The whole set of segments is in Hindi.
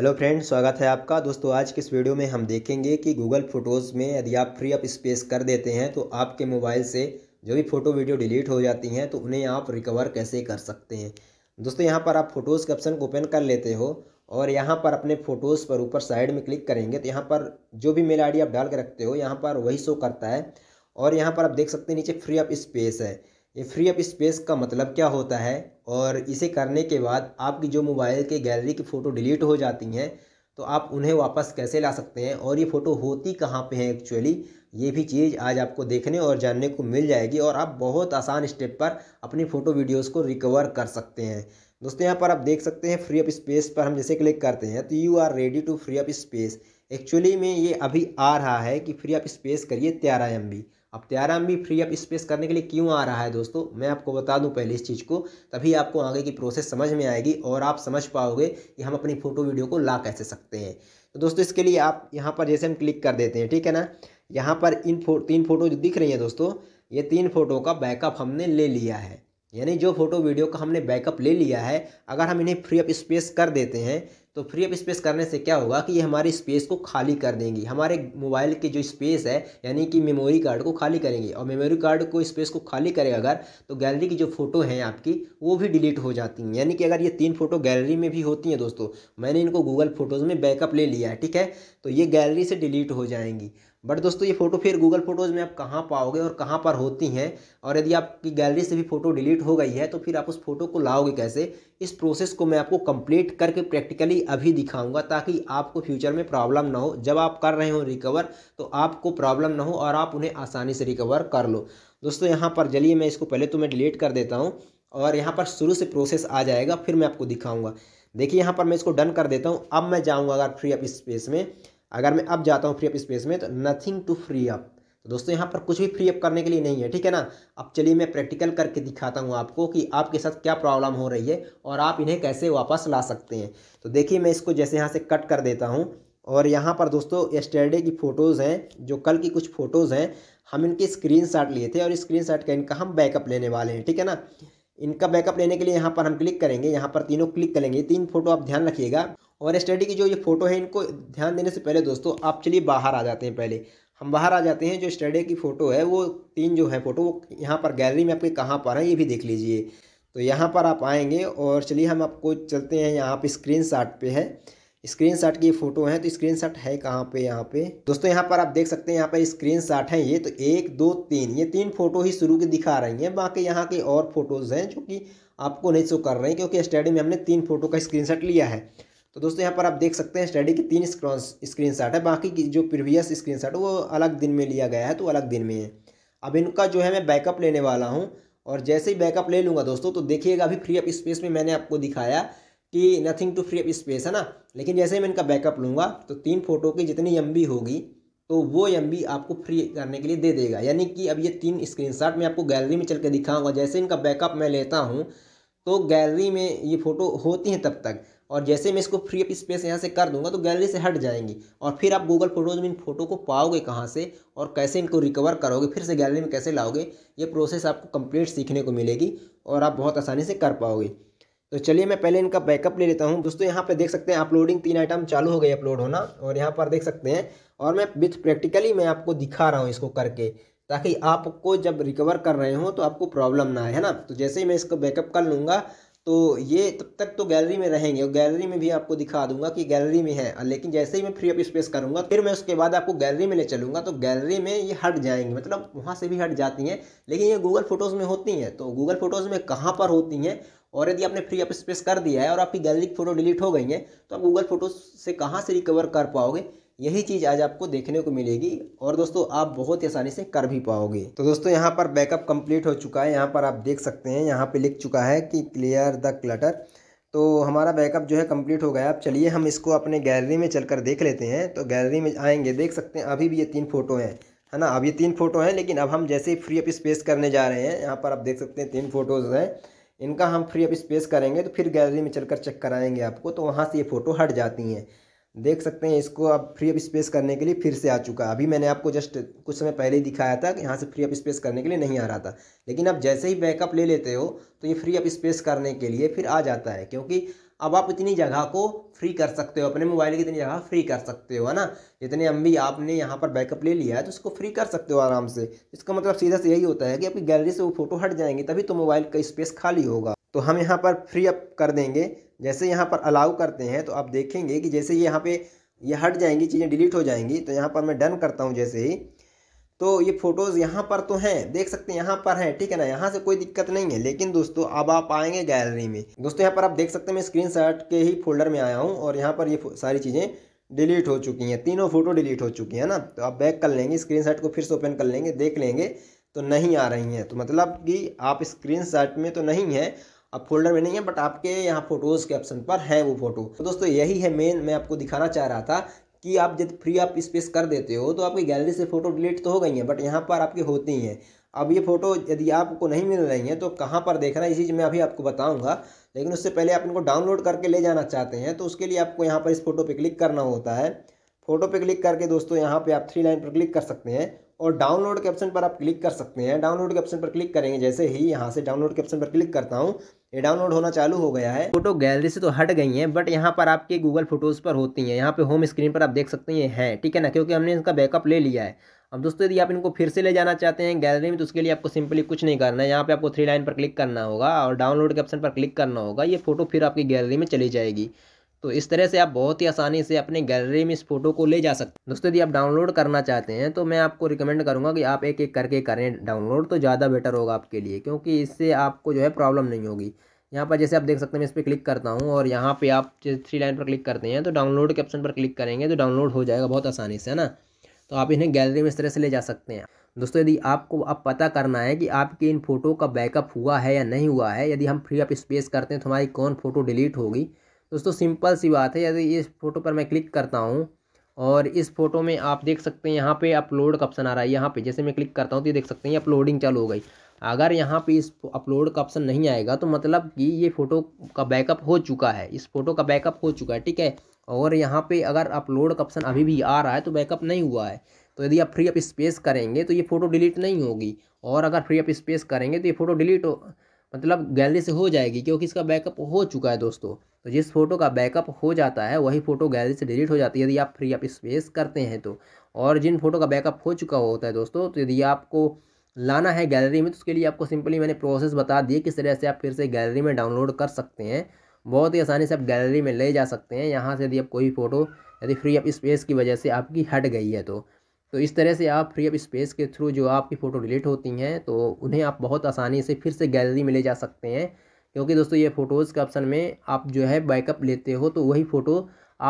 हेलो फ्रेंड्स स्वागत है आपका दोस्तों आज के इस वीडियो में हम देखेंगे कि गूगल फ़ोटोज़ में यदि आप फ्री अप स्पेस कर देते हैं तो आपके मोबाइल से जो भी फ़ोटो वीडियो डिलीट हो जाती हैं तो उन्हें आप रिकवर कैसे कर सकते हैं दोस्तों यहाँ पर आप फ़ोटोज़ के ऑप्शन को ओपन कर लेते हो और यहाँ पर अपने फ़ोटोज़ पर ऊपर साइड में क्लिक करेंगे तो यहाँ पर जो भी मेल आई आप डाल के रखते हो यहाँ पर वही शो करता है और यहाँ पर आप देख सकते हैं नीचे फ्री अप स्पेस है ये फ्री अप स्पेस का मतलब क्या होता है और इसे करने के बाद आपकी जो मोबाइल के गैलरी की फ़ोटो डिलीट हो जाती हैं तो आप उन्हें वापस कैसे ला सकते हैं और ये फ़ोटो होती कहाँ पे है एक्चुअली ये भी चीज़ आज आपको देखने और जानने को मिल जाएगी और आप बहुत आसान स्टेप पर अपनी फ़ोटो वीडियोस को रिकवर कर सकते हैं दोस्तों यहाँ पर आप देख सकते हैं फ्री अप स्पेस पर हम जैसे क्लिक करते हैं तो you are ready to free up space actually में ये अभी आ रहा है कि फ्री अप स्पेस करिए तेरह एम अब त्याराम भी फ्री अप स्पेस करने के लिए क्यों आ रहा है दोस्तों मैं आपको बता दूं पहले इस चीज़ को तभी आपको आगे की प्रोसेस समझ में आएगी और आप समझ पाओगे कि हम अपनी फ़ोटो वीडियो को ला कैसे सकते हैं तो दोस्तों इसके लिए आप यहाँ पर जैसे हम क्लिक कर देते हैं ठीक है ना यहाँ पर इन फो तीन फ़ोटो जो दिख रही हैं दोस्तों ये तीन फ़ोटो का बैकअप हमने ले लिया है यानी जो फोटो वीडियो का हमने बैकअप ले लिया है अगर हम इन्हें फ्री ऑफ स्पेस कर देते हैं तो फ्री ऑफ स्पेस करने से क्या होगा कि ये हमारी स्पेस को खाली कर देंगी हमारे मोबाइल की जो स्पेस है यानी कि मेमोरी कार्ड को खाली करेंगी और मेमोरी कार्ड को स्पेस को खाली करेगा अगर तो गैलरी की जो फ़ोटो हैं आपकी वो भी डिलीट हो जाती हैं यानी कि अगर ये तीन फ़ोटो गैलरी में भी होती हैं दोस्तों मैंने इनको गूगल फोटोज़ में बैकअप ले लिया है ठीक है तो ये गैलरी से डिलीट हो जाएंगी बट दोस्तों ये फ़ोटो फिर गूगल फ़ोटोज़ में आप कहाँ पाओगे और कहाँ पर होती हैं और यदि आपकी गैलरी से भी फ़ोटो डिलीट हो गई है तो फिर आप उस फोटो को लाओगे कैसे इस प्रोसेस को मैं आपको कंप्लीट करके प्रैक्टिकली अभी दिखाऊंगा ताकि आपको फ्यूचर में प्रॉब्लम ना हो जब आप कर रहे हो रिकवर तो आपको प्रॉब्लम ना हो और आप उन्हें आसानी से रिकवर कर लो दोस्तों यहाँ पर चलिए मैं इसको पहले तो मैं डिलीट कर देता हूँ और यहाँ पर शुरू से प्रोसेस आ जाएगा फिर मैं आपको दिखाऊँगा देखिए यहाँ पर मैं इसको डन कर देता हूँ अब मैं जाऊँगा अगर फ्री अप स्पेस में अगर मैं अब जाता हूँ फ्री अप स्पेस में तो नथिंग टू फ्री अप तो दोस्तों यहाँ पर कुछ भी फ्री अप करने के लिए नहीं है ठीक है ना अब चलिए मैं प्रैक्टिकल करके दिखाता हूँ आपको कि आपके साथ क्या प्रॉब्लम हो रही है और आप इन्हें कैसे वापस ला सकते हैं तो देखिए मैं इसको जैसे यहाँ से कट कर देता हूँ और यहाँ पर दोस्तों एस्टरडे की फ़ोटोज़ हैं जो कल की कुछ फ़ोटोज़ हैं हम इनके स्क्रीन लिए थे और स्क्रीनशॉट का इनका हम बैकअप लेने वाले हैं ठीक है ना इनका बैकअप लेने के लिए यहाँ पर हम क्लिक करेंगे यहाँ पर तीनों क्लिक करेंगे तीन फोटो आप ध्यान रखिएगा और स्टडी की जो ये फ़ोटो है इनको ध्यान देने से पहले दोस्तों आप चलिए बाहर आ जाते हैं पहले हम बाहर आ जाते हैं जो स्टडी की फ़ोटो है वो तीन जो है फ़ोटो वो यहाँ पर गैलरी में आपके कहाँ पर है ये भी देख लीजिए तो यहाँ पर आप आएंगे और चलिए हम आपको चलते हैं यहाँ पर स्क्रीन शॉट पे है स्क्रीन शॉट की फ़ोटो है तो स्क्रीन शॉट है कहाँ पर यहाँ पर दोस्तों यहाँ पर आप देख सकते हैं यहाँ पर स्क्रीन शॉट है ये तो एक दो तीन ये तीन फ़ोटो ही शुरू की दिखा रही हैं बाकी यहाँ के और फोटोज़ हैं जो कि आपको नहीं शो कर रहे हैं क्योंकि स्टडी में हमने तीन फ़ोटो का स्क्रीन लिया है तो दोस्तों यहाँ पर आप देख सकते हैं स्टडी के तीन स्क्रीन शॉट है बाकी की जो प्रीवियस स्क्रीन शॉट वो अलग दिन में लिया गया है तो अलग दिन में है अब इनका जो है मैं बैकअप लेने वाला हूँ और जैसे ही बैकअप ले लूँगा दोस्तों तो देखिएगा अभी फ्री अप स्पेस में मैंने आपको दिखाया कि nothing to free up space है ना लेकिन जैसे ही मैं इनका बैकअप लूँगा तो तीन फोटो की जितनी एम होगी तो वो एम आपको फ्री करने के लिए दे देगा यानी कि अब ये तीन शॉट मैं आपको गैलरी में चल के दिखाऊँगा जैसे इनका बैकअप मैं लेता हूँ तो गैलरी में ये फ़ोटो होती हैं तब तक और जैसे मैं इसको फ्री अप स्पेस यहाँ से कर दूंगा तो गैलरी से हट जाएंगी और फिर आप गूगल फोटोज़ में इन फोटो को पाओगे कहाँ से और कैसे इनको रिकवर करोगे फिर से गैलरी में कैसे लाओगे ये प्रोसेस आपको कंप्लीट सीखने को मिलेगी और आप बहुत आसानी से कर पाओगे तो चलिए मैं पहले इनका बैकअप ले लेता हूँ दोस्तों यहाँ पर देख सकते हैं अपलोडिंग तीन आइटम चालू हो गई अपलोड होना और यहाँ पर देख सकते हैं और मैं विथ प्रैक्टिकली मैं आपको दिखा रहा हूँ इसको करके ताकि आपको जब रिकवर कर रहे हो तो आपको प्रॉब्लम ना आए है ना तो जैसे ही मैं इसको बैकअप कर लूँगा तो ये तब तक तो गैलरी में रहेंगे और गैलरी में भी आपको दिखा दूंगा कि गैलरी में है लेकिन जैसे ही मैं फ्री ऑफ़ स्पेस करूंगा फिर मैं उसके बाद आपको गैलरी में ले चलूंगा तो गैलरी में ये हट जाएंगे मतलब वहाँ से भी हट जाती हैं लेकिन ये गूगल फोटोज़ में होती हैं तो गूगल फोटोज़ में कहाँ पर होती हैं और यदि आपने फ्री ऑफ स्पेस कर दिया है और आपकी गैलरी की फ़ोटो डिलीट हो गई है तो आप गूगल फोटोज से कहाँ से रिकवर कर पाओगे यही चीज़ आज आपको देखने को मिलेगी और दोस्तों आप बहुत ही आसानी से कर भी पाओगे तो दोस्तों यहाँ पर बैकअप कंप्लीट हो चुका है यहाँ पर आप देख सकते हैं यहाँ पे लिख चुका है कि क्लियर द क्लटर तो हमारा बैकअप जो है कंप्लीट हो गया अब चलिए हम इसको अपने गैलरी में चल देख लेते हैं तो गैलरी में आएंगे देख सकते हैं अभी भी ये तीन फ़ोटो हैं है ना अब ये तीन फ़ोटो हैं लेकिन अब हम जैसे ही फ्री अप स्पेस करने जा रहे हैं यहाँ पर आप देख सकते हैं तीन फ़ोटोज़ हैं इनका हम फ्री अप स्पेस करेंगे तो फिर गैलरी में चलकर चेक कराएंगे आपको तो वहाँ से ये फ़ोटो हट जाती हैं देख सकते हैं इसको अब फ्री अप स्पेस करने के लिए फिर से आ चुका है अभी मैंने आपको जस्ट कुछ समय पहले ही दिखाया था कि यहाँ से फ्री ऑफ स्पेस करने के लिए नहीं आ रहा था लेकिन अब जैसे ही बैकअप ले लेते हो तो ये फ्री ऑफ स्पेस करने के लिए फिर आ जाता है क्योंकि अब आप इतनी जगह को फ्री कर सकते हो अपने मोबाइल की इतनी जगह फ्री कर सकते हो है ना जितने एम आपने यहाँ पर बैकअप ले लिया है तो उसको फ्री कर सकते हो आराम से इसका मतलब सीधा से यही होता है कि आपकी गैलरी से वो फोटो हट जाएंगे तभी तो मोबाइल का स्पेस खाली होगा तो हम यहाँ पर फ्री अप कर देंगे जैसे यहाँ पर अलाउ करते हैं तो आप देखेंगे कि जैसे यहाँ पे ये हट जाएंगी चीज़ें डिलीट हो जाएंगी तो यहाँ पर मैं डन करता हूँ जैसे ही तो ये फ़ोटोज़ यहाँ पर तो हैं देख सकते हैं यहाँ पर हैं ठीक है ना यहाँ से कोई दिक्कत नहीं है लेकिन दोस्तों अब आप आएंगे गैलरी में दोस्तों यहाँ पर आप देख सकते हैं मैं स्क्रीन के ही फोल्डर में आया हूँ और यहाँ पर ये सारी चीज़ें डिलीट हो चुकी हैं तीनों फ़ोटो डिलीट हो चुकी हैं ना तो आप बैक कर लेंगे स्क्रीन को फिर से ओपन कर लेंगे देख लेंगे तो नहीं आ रही हैं तो मतलब कि आप स्क्रीन में तो नहीं हैं अब फोल्डर में नहीं है बट आपके यहाँ फोटोज़ के ऑप्शन पर है वो फोटो तो दोस्तों यही है मेन मैं आपको दिखाना चाह रहा था कि आप जब फ्री आप स्पेस कर देते हो तो आपकी गैलरी से फ़ोटो डिलीट तो हो गई हैं बट यहाँ पर आपके होती हैं अब ये फ़ोटो यदि आपको नहीं मिल रही हैं तो कहाँ पर देखना है ये चीज़ मैं अभी आपको बताऊँगा लेकिन उससे पहले आप इनको डाउनलोड करके ले जाना चाहते हैं तो उसके लिए आपको यहाँ पर इस फोटो पर क्लिक करना होता है फोटो पे क्लिक करके दोस्तों यहाँ पर आप थ्री लाइन पर क्लिक कर सकते हैं और डाउनलोड के ऑप्शन पर आप क्लिक कर सकते हैं डाउनलोड के ऑप्शन पर क्लिक करेंगे जैसे ही यहाँ से डाउनलोड के ऑप्शन पर क्लिक करता हूँ ये डाउनलोड होना चालू हो गया है फोटो गैलरी से तो हट गई हैं बट यहाँ पर आपके गूगल फोटोज़ पर होती हैं यहाँ पे होम स्क्रीन पर आप देख सकते हैं हैं ठीक है ना क्योंकि हमने इनका बैकअप ले लिया है अब दोस्तों यदि आप इनको फिर से ले जाना चाहते हैं गैलरी में तो उसके लिए आपको सिंपली कुछ नहीं करना है यहाँ पर आपको थ्री लाइन पर क्लिक करना होगा और डाउनलोड के ऑप्शन पर क्लिक करना होगा ये फोटो फिर आपकी गैलरी में चली जाएगी तो इस तरह से आप बहुत ही आसानी से अपने गैलरी में इस फोटो को ले जा सकते हैं दोस्तों यदि आप डाउनलोड करना चाहते हैं तो मैं आपको रिकमेंड करूंगा कि आप एक एक करके करें डाउनलोड तो ज़्यादा बेटर होगा आपके लिए क्योंकि इससे आपको जो है प्रॉब्लम नहीं होगी यहाँ पर जैसे आप देख सकते हैं मैं इस पर क्लिक करता हूँ और यहाँ पर आप थ्री लाइन पर क्लिक करते हैं तो डाउनलोड के ऑप्शन पर क्लिक करेंगे तो डाउनलोड हो जाएगा बहुत आसानी से है ना तो आप इन्हें गैलरी में इस तरह से ले जा सकते हैं दोस्तों यदि आपको अब पता करना है कि आपके इन फ़ोटो का बैकअप हुआ है या नहीं हुआ है यदि हम फ्री ऑफ स्पेस करते हैं तो हमारी कौन फ़ोटो डिलीट होगी दोस्तों सिंपल सी बात है यदि इस फोटो पर मैं क्लिक करता हूँ और इस फोटो में आप देख सकते हैं यहाँ पे अपलोड का ऑप्शन आ रहा है यहाँ पे जैसे मैं क्लिक करता हूँ तो ये देख सकते हैं अपलोडिंग चालू हो गई अगर यहाँ पे इस अपलोड का ऑप्शन नहीं आएगा तो मतलब कि ये फ़ोटो का बैकअप हो चुका है इस फोटो का बैकअप हो चुका है ठीक है और यहाँ पे अगर अपलोड का ऑप्शन अभी भी आ रहा है तो बैकअप नहीं हुआ है तो यदि आप फ्री अप स्पेस करेंगे तो ये फ़ोटो डिलीट नहीं होगी और अगर फ्री अप स्पेस करेंगे तो ये फ़ोटो डिलीट हो मतलब गैलरी से हो जाएगी क्योंकि इसका बैकअप हो चुका है दोस्तों तो जिस फोटो का बैकअप हो जाता है वही फ़ोटो गैलरी से डिलीट हो जाती है यदि आप फ्री आप स्पेस करते हैं तो और जिन फोटो का बैकअप हो चुका होता है दोस्तों तो यदि आपको लाना है गैलरी में तो उसके लिए आपको सिंपली मैंने प्रोसेस बता दिए किस तरह से आप फिर से गैलरी में डाउनलोड कर सकते हैं बहुत ही आसानी से आप गैलरी में ले जा सकते हैं यहाँ से यदि आप कोई फ़ोटो यदि फ्री ऑफ स्पेस की वजह से आपकी हट गई है तो तो इस तरह से आप फ्री ऑफ़ स्पेस के थ्रू जो आपकी फ़ोटो डिलीट होती हैं तो उन्हें आप बहुत आसानी से फिर से गैलरी में ले जा सकते हैं क्योंकि दोस्तों ये फ़ोटोज़ के ऑप्शन में आप जो है बैकअप लेते हो तो वही फ़ोटो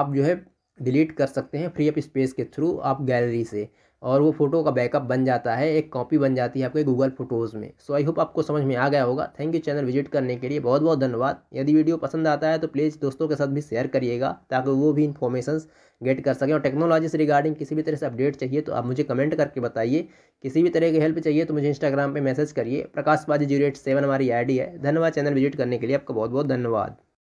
आप जो है डिलीट कर सकते हैं फ्री ऑफ स्पेस के थ्रू आप गैलरी से और वो फ़ोटो का बैकअप बन जाता है एक कॉपी बन जाती है आपके गूगल फोटोज़ में सो आई होप आपको समझ में आ गया होगा थैंक यू चैनल विजिट करने के लिए बहुत बहुत धन्यवाद यदि वीडियो पसंद आता है तो प्लीज़ दोस्तों के साथ भी शेयर करिएगा ताकि वो भी इन्फॉर्मेशन गेट कर सकें और टेक्नोलॉजी से रिगार्डिंग किसी भी तरह से अपडेट चाहिए तो आप मुझे कमेंट करके बताइए किसी भी तरह की हेल्प चाहिए तो मुझे इंस्टाग्राम पर मैसेज करिए प्रकाश पाजी जीरो एट सेवन हमारी आई है धन्यवाद चैनल विजिट करने के लिए आपका बहुत बहुत धन्यवाद